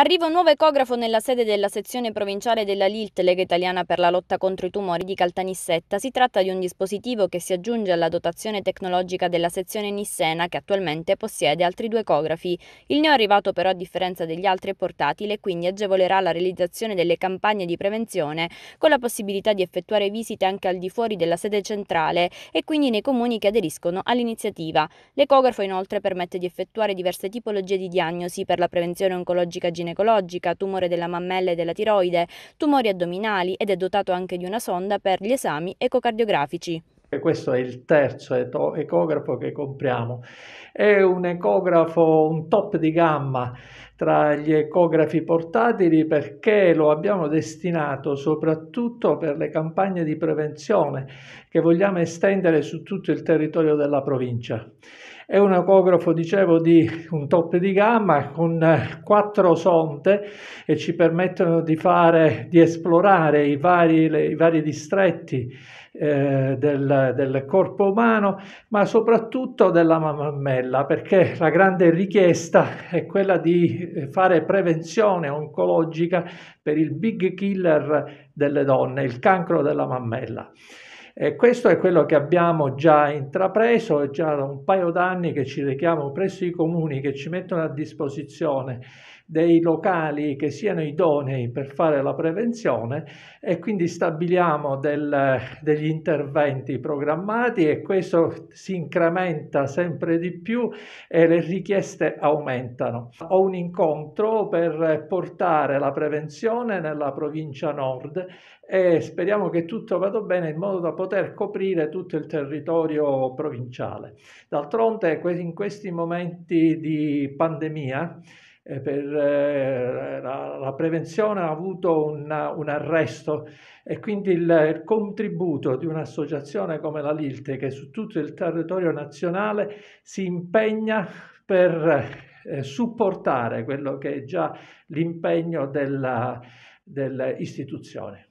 Arriva un nuovo ecografo nella sede della sezione provinciale della LILT, Lega Italiana per la lotta contro i tumori di Caltanissetta. Si tratta di un dispositivo che si aggiunge alla dotazione tecnologica della sezione Nissena, che attualmente possiede altri due ecografi. Il neo arrivato però, a differenza degli altri, è portatile e quindi agevolerà la realizzazione delle campagne di prevenzione, con la possibilità di effettuare visite anche al di fuori della sede centrale e quindi nei comuni che aderiscono all'iniziativa. L'ecografo inoltre permette di effettuare diverse tipologie di diagnosi per la prevenzione oncologica generale ginecologica, tumore della mammella e della tiroide, tumori addominali ed è dotato anche di una sonda per gli esami ecocardiografici. Questo è il terzo ecografo che compriamo. È un ecografo, un top di gamma tra gli ecografi portatili perché lo abbiamo destinato soprattutto per le campagne di prevenzione che vogliamo estendere su tutto il territorio della provincia. È un ecografo, dicevo, di un top di gamma con quattro sonde che ci permettono di, fare, di esplorare i vari, le, i vari distretti eh, del, del, corpo umano, ma soprattutto della mammella, perché la grande richiesta è quella di eh, fare prevenzione oncologica per il big killer delle donne, il cancro della mammella. E questo è quello che abbiamo già intrapreso, è già da un paio d'anni che ci richiamo presso i comuni che ci mettono a disposizione dei locali che siano idonei per fare la prevenzione e quindi stabiliamo del, degli interventi programmati e questo si incrementa sempre di più e le richieste aumentano. Ho un incontro per portare la prevenzione nella provincia nord e speriamo che tutto vada bene in modo da poter coprire tutto il territorio provinciale. D'altronde in questi momenti di pandemia eh, per eh, la, prevenzione ha avuto una, un arresto e quindi il, il contributo di un'associazione come la LILTE che su tutto il territorio nazionale si impegna per eh, supportare quello che è già l'impegno delle istituzioni.